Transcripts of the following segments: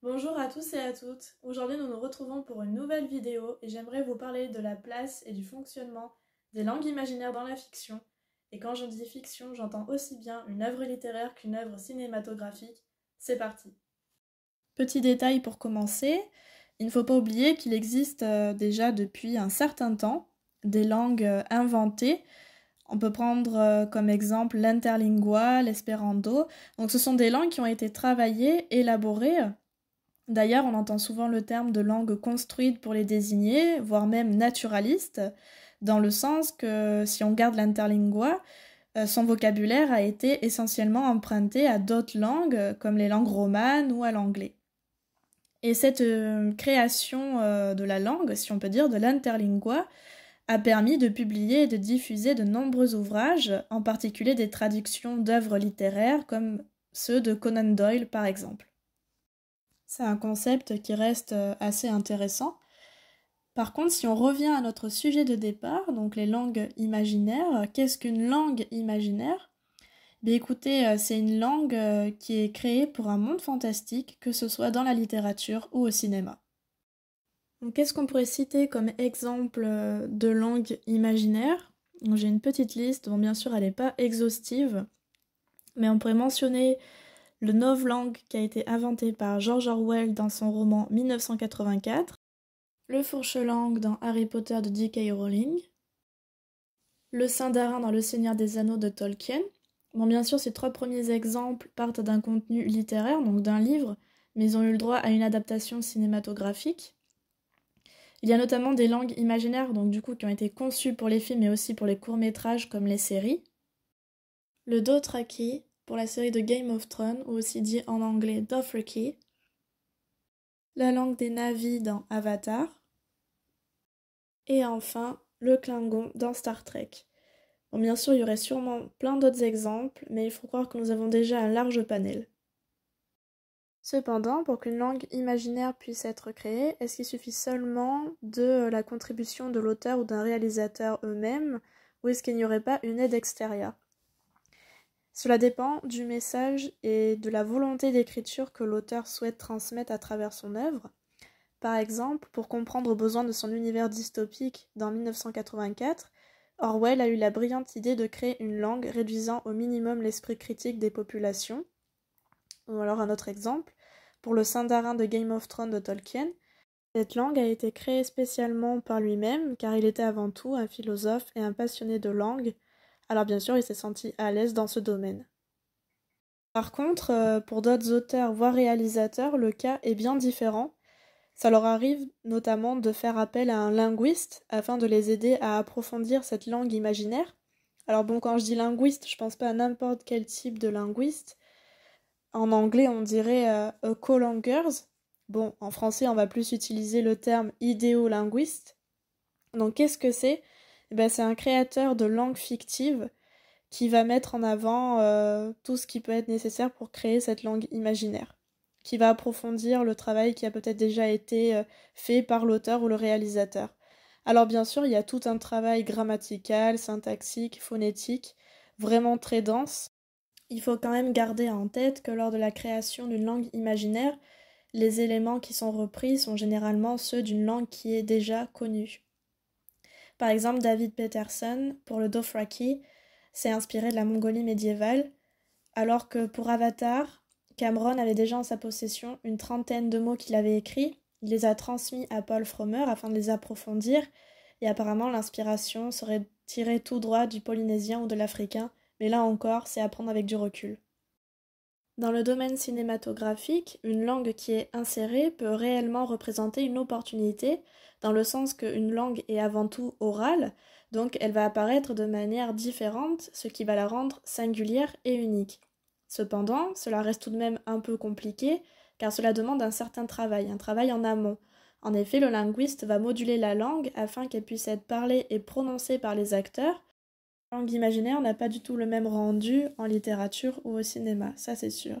Bonjour à tous et à toutes. Aujourd'hui, nous nous retrouvons pour une nouvelle vidéo et j'aimerais vous parler de la place et du fonctionnement des langues imaginaires dans la fiction. Et quand je dis fiction, j'entends aussi bien une œuvre littéraire qu'une œuvre cinématographique. C'est parti. Petit détail pour commencer, il ne faut pas oublier qu'il existe euh, déjà depuis un certain temps des langues euh, inventées on peut prendre euh, comme exemple l'interlingua, l'espéranto. Donc ce sont des langues qui ont été travaillées, élaborées D'ailleurs, on entend souvent le terme de langue construite pour les désigner, voire même naturaliste, dans le sens que si on garde l'interlingua, euh, son vocabulaire a été essentiellement emprunté à d'autres langues, comme les langues romanes ou à l'anglais. Et cette euh, création euh, de la langue, si on peut dire, de l'interlingua, a permis de publier et de diffuser de nombreux ouvrages, en particulier des traductions d'œuvres littéraires comme ceux de Conan Doyle par exemple. C'est un concept qui reste euh, assez intéressant. Par contre, si on revient à notre sujet de départ, donc les langues imaginaires, euh, qu'est-ce qu'une langue imaginaire Bien, écoutez, euh, c'est une langue qui est créée pour un monde fantastique, que ce soit dans la littérature ou au cinéma. Qu'est-ce qu'on pourrait citer comme exemple de langue imaginaire J'ai une petite liste, bon bien sûr elle n'est pas exhaustive, mais on pourrait mentionner le novlangue qui a été inventé par George Orwell dans son roman 1984, le fourche dans Harry Potter de J.K. Rowling, le Sindarin dans Le Seigneur des Anneaux de Tolkien. Bon, bien sûr, ces trois premiers exemples partent d'un contenu littéraire, donc d'un livre, mais ils ont eu le droit à une adaptation cinématographique. Il y a notamment des langues imaginaires, donc du coup, qui ont été conçues pour les films mais aussi pour les courts-métrages comme les séries. Le Dothraki, pour la série de Game of Thrones, ou aussi dit en anglais Dothraki, la langue des Navis dans Avatar, et enfin le Klingon dans Star Trek. bien sûr, il y aurait sûrement plein d'autres exemples, mais il faut croire que nous avons déjà un large panel. Cependant, pour qu'une langue imaginaire puisse être créée, est-ce qu'il suffit seulement de la contribution de l'auteur ou d'un réalisateur eux-mêmes, ou est-ce qu'il n'y aurait pas une aide extérieure cela dépend du message et de la volonté d'écriture que l'auteur souhaite transmettre à travers son œuvre. Par exemple, pour comprendre aux besoins de son univers dystopique dans 1984, Orwell a eu la brillante idée de créer une langue réduisant au minimum l'esprit critique des populations. Ou alors un autre exemple, pour le Sindarin de Game of Thrones de Tolkien, cette langue a été créée spécialement par lui-même car il était avant tout un philosophe et un passionné de langue, alors bien sûr, il s'est senti à l'aise dans ce domaine. Par contre, euh, pour d'autres auteurs, voire réalisateurs, le cas est bien différent. Ça leur arrive notamment de faire appel à un linguiste afin de les aider à approfondir cette langue imaginaire. Alors bon, quand je dis linguiste, je pense pas à n'importe quel type de linguiste. En anglais, on dirait euh, co-langers. Bon, en français, on va plus utiliser le terme idéolinguiste. Donc qu'est-ce que c'est eh ben, c'est un créateur de langue fictive qui va mettre en avant euh, tout ce qui peut être nécessaire pour créer cette langue imaginaire, qui va approfondir le travail qui a peut-être déjà été euh, fait par l'auteur ou le réalisateur. Alors bien sûr, il y a tout un travail grammatical, syntaxique, phonétique, vraiment très dense. Il faut quand même garder en tête que lors de la création d'une langue imaginaire, les éléments qui sont repris sont généralement ceux d'une langue qui est déjà connue. Par exemple, David Peterson, pour le Dothraki, s'est inspiré de la Mongolie médiévale, alors que pour Avatar, Cameron avait déjà en sa possession une trentaine de mots qu'il avait écrits. Il les a transmis à Paul Frommer afin de les approfondir, et apparemment l'inspiration serait tirée tout droit du polynésien ou de l'africain, mais là encore, c'est à prendre avec du recul. Dans le domaine cinématographique, une langue qui est insérée peut réellement représenter une opportunité, dans le sens qu'une langue est avant tout orale, donc elle va apparaître de manière différente, ce qui va la rendre singulière et unique. Cependant, cela reste tout de même un peu compliqué, car cela demande un certain travail, un travail en amont. En effet, le linguiste va moduler la langue afin qu'elle puisse être parlée et prononcée par les acteurs, langue imaginaire n'a pas du tout le même rendu en littérature ou au cinéma, ça c'est sûr.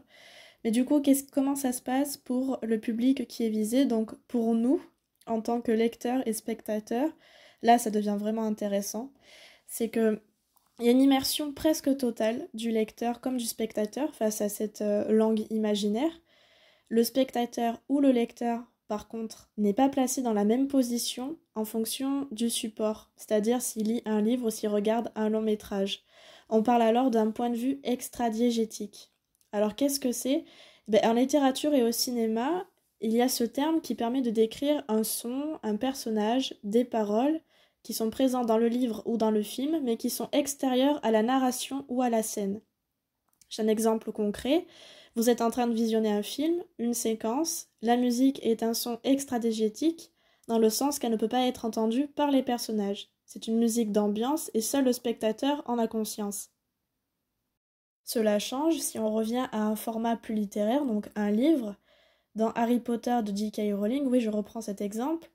Mais du coup, comment ça se passe pour le public qui est visé Donc pour nous, en tant que lecteurs et spectateurs, là ça devient vraiment intéressant, c'est que il y a une immersion presque totale du lecteur comme du spectateur face à cette euh, langue imaginaire. Le spectateur ou le lecteur par contre, n'est pas placé dans la même position en fonction du support, c'est-à-dire s'il lit un livre ou s'il regarde un long métrage. On parle alors d'un point de vue extradiégétique. Alors qu'est-ce que c'est ben, En littérature et au cinéma, il y a ce terme qui permet de décrire un son, un personnage, des paroles qui sont présents dans le livre ou dans le film, mais qui sont extérieurs à la narration ou à la scène. J'ai un exemple concret. Vous êtes en train de visionner un film, une séquence, la musique est un son extradégétique, dans le sens qu'elle ne peut pas être entendue par les personnages. C'est une musique d'ambiance et seul le spectateur en a conscience. Cela change si on revient à un format plus littéraire, donc un livre. Dans Harry Potter de J.K. Rowling, oui, je reprends cet exemple,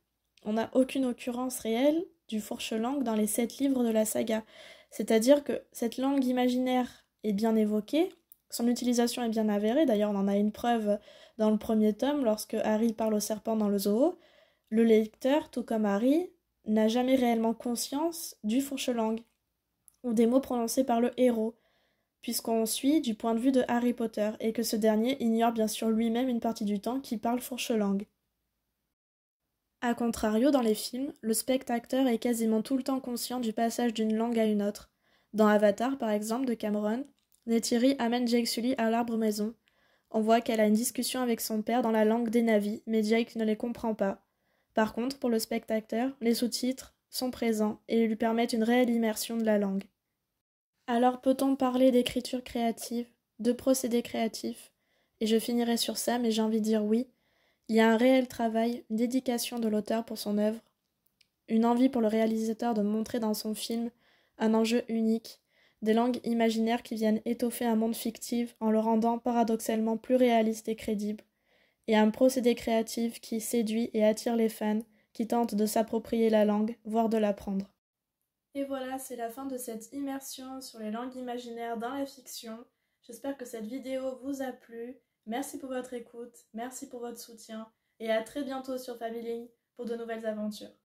on n'a aucune occurrence réelle du fourche-langue dans les sept livres de la saga. C'est-à-dire que cette langue imaginaire est bien évoquée, son utilisation est bien avérée, d'ailleurs on en a une preuve dans le premier tome lorsque Harry parle au serpent dans le zoo. Le lecteur, tout comme Harry, n'a jamais réellement conscience du fourche-langue ou des mots prononcés par le héros, puisqu'on suit du point de vue de Harry Potter et que ce dernier ignore bien sûr lui-même une partie du temps qui parle fourche A contrario, dans les films, le spectateur est quasiment tout le temps conscient du passage d'une langue à une autre. Dans Avatar, par exemple, de Cameron, Nethiri amène Jake Sully à l'arbre maison. On voit qu'elle a une discussion avec son père dans la langue des navis, mais Jake ne les comprend pas. Par contre, pour le spectateur, les sous-titres sont présents et lui permettent une réelle immersion de la langue. Alors peut-on parler d'écriture créative, de procédés créatifs Et je finirai sur ça, mais j'ai envie de dire oui. Il y a un réel travail, une dédication de l'auteur pour son œuvre, une envie pour le réalisateur de montrer dans son film un enjeu unique, des langues imaginaires qui viennent étoffer un monde fictif en le rendant paradoxalement plus réaliste et crédible, et un procédé créatif qui séduit et attire les fans qui tentent de s'approprier la langue, voire de l'apprendre. Et voilà, c'est la fin de cette immersion sur les langues imaginaires dans la fiction. J'espère que cette vidéo vous a plu. Merci pour votre écoute, merci pour votre soutien, et à très bientôt sur Family pour de nouvelles aventures.